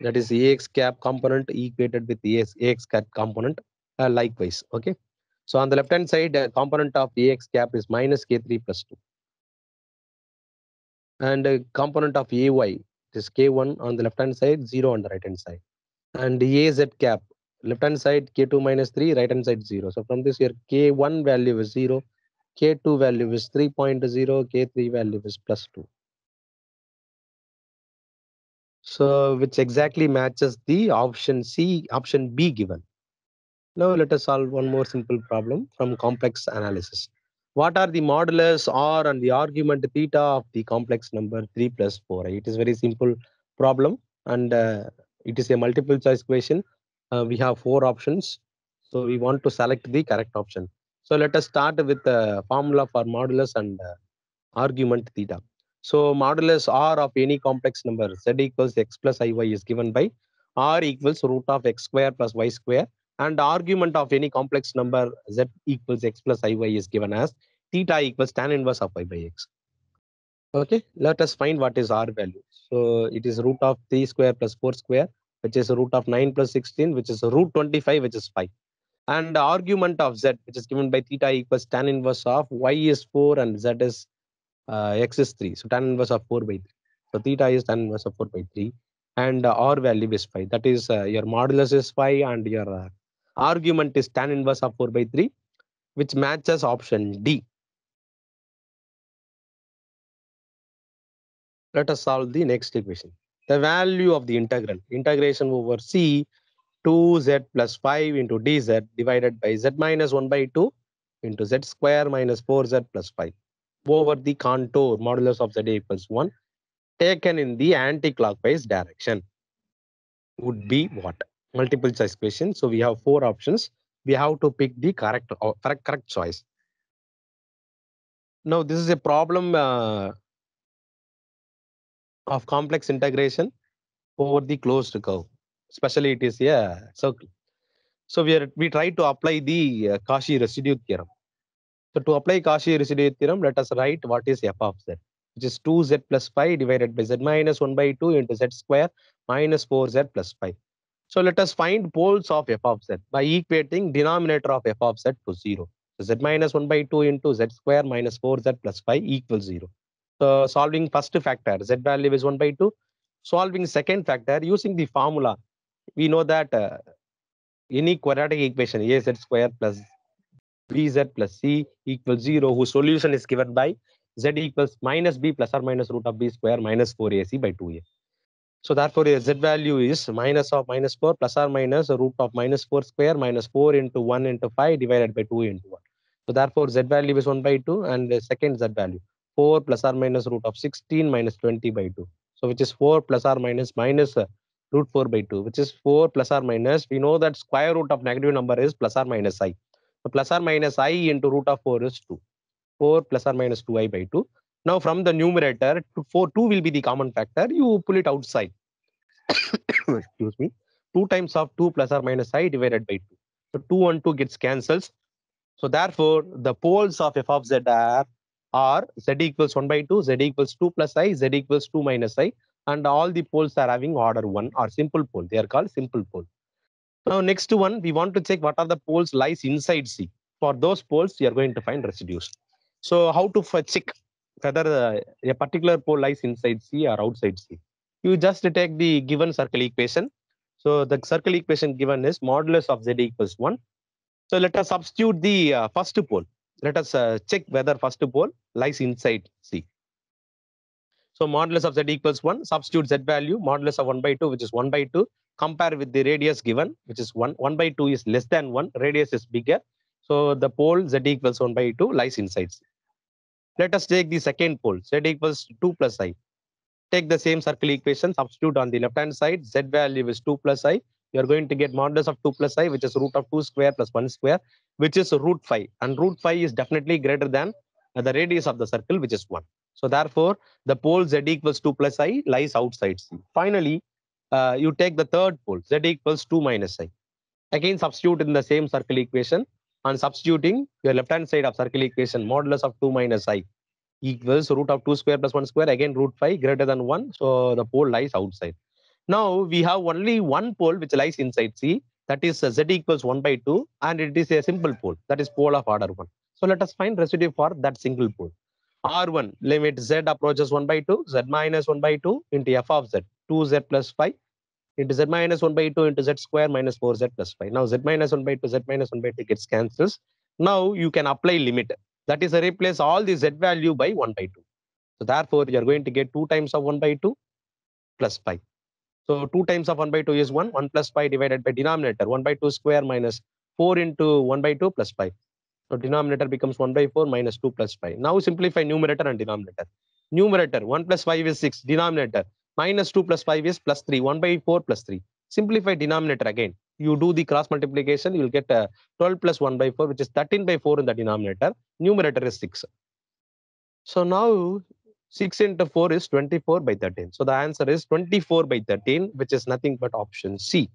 That is ax cap component equated with ax, ax cap component uh, likewise. Okay. So on the left hand side, uh, component of ax cap is minus k3 plus 2 and a component of ay is k1 on the left hand side 0 on the right hand side and az cap left hand side k2 minus 3 right hand side 0 so from this here k1 value is 0 k2 value is 3.0 k3 value is plus 2 so which exactly matches the option c option b given now let us solve one more simple problem from complex analysis what are the modulus r and the argument theta of the complex number 3 plus 4 it is very simple problem and uh, it is a multiple choice question uh, we have four options so we want to select the correct option so let us start with the formula for modulus and uh, argument theta so modulus r of any complex number z equals x plus iy is given by r equals root of x square plus y square and argument of any complex number z equals x plus i y is given as theta equals tan inverse of y by x. Okay, let us find what is r value. So it is root of 3 square plus 4 square, which is root of 9 plus 16, which is root 25, which is 5. And the argument of z, which is given by theta equals tan inverse of y is 4 and z is uh, x is 3. So tan inverse of 4 by 3. So theta is tan inverse of 4 by 3. And uh, r value is 5. That is uh, your modulus is 5 and your uh, argument is tan inverse of 4 by 3, which matches option D. Let us solve the next equation. The value of the integral, integration over C, 2z plus 5 into dz divided by z minus 1 by 2 into z square minus 4z plus 5 over the contour modulus of z equals 1 taken in the anti-clockwise direction would be what? multiple choice question. So we have four options. We have to pick the correct uh, or correct choice. Now this is a problem uh, of complex integration over the closed curve, especially it is a circle. So we are we try to apply the uh, Cauchy residue theorem. So to apply Cauchy residue theorem, let us write what is f of z, which is 2z plus 5 divided by z minus 1 by 2 into z square minus 4z plus 5. So let us find poles of f of z by equating denominator of f of z to 0. So z minus 1 by 2 into z square minus 4z plus 5 equals 0. So solving first factor, z value is 1 by 2. Solving second factor using the formula, we know that uh, any quadratic equation az square plus bz plus c equals 0 whose solution is given by z equals minus b plus or minus root of b square minus 4ac by 2a. So therefore, your z value is minus of minus 4 plus or minus root of minus 4 square minus 4 into 1 into 5 divided by 2 into 1. So therefore, z value is 1 by 2 and the second z value 4 plus or minus root of 16 minus 20 by 2. So which is 4 plus or minus minus uh, root 4 by 2, which is 4 plus or minus. We know that square root of negative number is plus or minus i. So plus or minus i into root of 4 is 2. 4 plus or minus 2i by 2. Now from the numerator, four, 2 will be the common factor. You pull it outside. Excuse me. 2 times of 2 plus or minus i divided by 2. So 2 and 2 gets cancels. So therefore, the poles of f of z are, are z equals 1 by 2, z equals 2 plus i, z equals 2 minus i. And all the poles are having order 1 or simple pole. They are called simple pole. Now next one, we want to check what are the poles lies inside C. For those poles, we are going to find residues. So how to check whether a particular pole lies inside C or outside C. You just take the given circle equation. So the circle equation given is modulus of Z equals 1. So let us substitute the uh, first pole. Let us uh, check whether first pole lies inside C. So modulus of z equals 1, substitute z value, modulus of 1 by 2, which is 1 by 2. Compare with the radius given, which is 1. 1 by 2 is less than 1, radius is bigger. So the pole z equals 1 by 2 lies inside. Let us take the second pole, z equals 2 plus i. Take the same circle equation, substitute on the left hand side, z value is 2 plus i. You are going to get modulus of 2 plus i, which is root of 2 square plus 1 square, which is root 5. And root 5 is definitely greater than the radius of the circle, which is 1. So therefore, the pole z equals 2 plus i lies outside C. Finally, uh, you take the third pole, z equals 2 minus i. Again, substitute in the same circle equation and substituting your left hand side of circle equation modulus of 2 minus i equals root of 2 square plus 1 square again root 5 greater than 1 so the pole lies outside now we have only one pole which lies inside c that is uh, z equals 1 by 2 and it is a simple pole that is pole of order 1 so let us find residue for that single pole r1 limit z approaches 1 by 2 z minus 1 by 2 into f of z 2z plus 5 into z minus 1 by 2 into z square minus 4z plus 5. Now z minus 1 by 2, z minus 1 by 2 gets cancels. Now you can apply limit. That is replace all the z value by 1 by 2. So therefore, you are going to get 2 times of 1 by 2 plus 5. So 2 times of 1 by 2 is 1. 1 plus 5 divided by denominator. 1 by 2 square minus 4 into 1 by 2 plus 5. So denominator becomes 1 by 4 minus 2 plus 5. Now simplify numerator and denominator. Numerator 1 plus 5 is 6. Denominator minus 2 plus 5 is plus 3, 1 by 4 plus 3. Simplify denominator again. You do the cross multiplication, you will get uh, 12 plus 1 by 4, which is 13 by 4 in the denominator. Numerator is 6. So now 6 into 4 is 24 by 13. So the answer is 24 by 13, which is nothing but option C.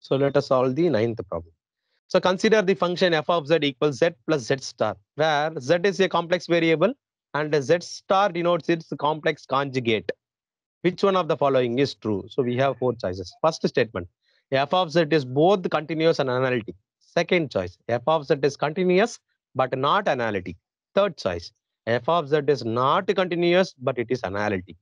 So let us solve the ninth problem. So consider the function f of z equals z plus z star, where z is a complex variable and z star denotes its complex conjugate. Which one of the following is true? So we have four choices. First statement, f of z is both continuous and analytic. Second choice, f of z is continuous but not analytic. Third choice, f of z is not continuous but it is analytic.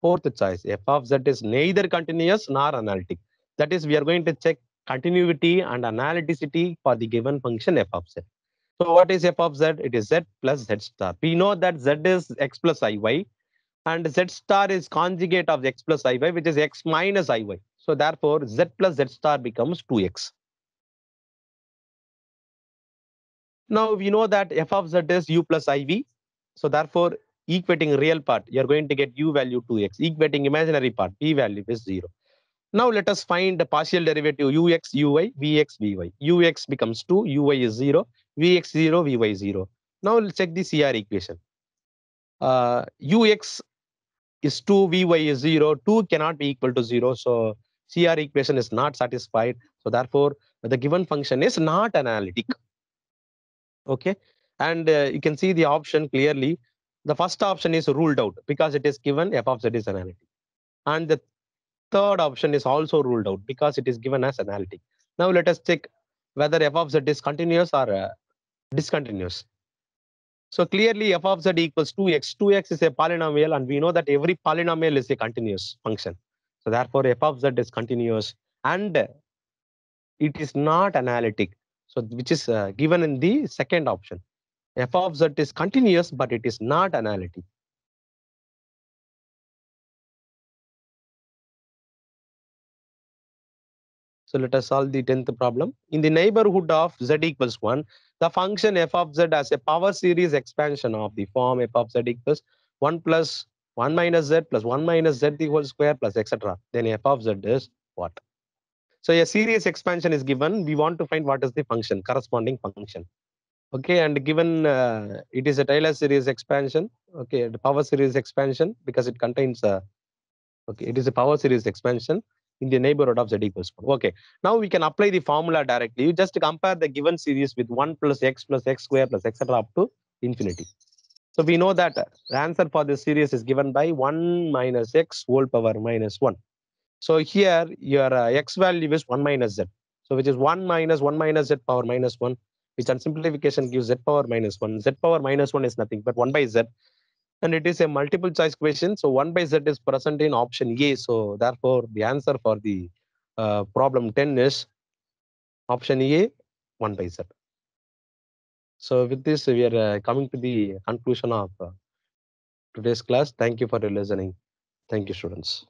Fourth choice, f of z is neither continuous nor analytic. That is, we are going to check continuity and analyticity for the given function f of z. So what is f of z? It is z plus z star. We know that z is x plus iy and z star is conjugate of x plus iy which is x minus iy. So therefore z plus z star becomes 2x. Now we know that f of z is u plus iv. So therefore equating real part you're going to get u value 2x. Equating imaginary part p value is 0. Now let us find the partial derivative ux, uy, vx, vy. ux becomes 2, uy is 0. Vx0, Vy0. Now we'll check the CR equation. Uh, Ux is 2, Vy is 0. 2 cannot be equal to 0. So CR equation is not satisfied. So therefore, the given function is not analytic. Okay. And uh, you can see the option clearly. The first option is ruled out because it is given f of z is analytic. And the third option is also ruled out because it is given as analytic. Now let us check whether f of z is continuous or uh, discontinuous. So clearly f of z equals 2x. 2x is a polynomial and we know that every polynomial is a continuous function. So therefore f of z is continuous and it is not analytic. So which is uh, given in the second option. f of z is continuous but it is not analytic. So let us solve the 10th problem. In the neighborhood of z equals 1, the function f of z as a power series expansion of the form f of z equals 1 plus 1 minus z plus 1 minus z the whole square plus etc. Then f of z is what? So a series expansion is given. We want to find what is the function, corresponding function. Okay, and given uh, it is a Taylor series expansion, okay, the power series expansion because it contains a, uh, okay, it is a power series expansion in the neighborhood of z equals 1. Okay, now we can apply the formula directly. You just compare the given series with 1 plus x plus x square plus etc. up to infinity. So we know that uh, the answer for this series is given by 1 minus x whole power minus 1. So here your uh, x value is 1 minus z. So which is 1 minus 1 minus z power minus 1, which on simplification gives z power minus 1. z power minus 1 is nothing but 1 by z and it is a multiple choice question. So 1 by z is present in option A. So therefore, the answer for the uh, problem 10 is option A, 1 by z. So with this, we are uh, coming to the conclusion of uh, today's class. Thank you for listening. Thank you, students.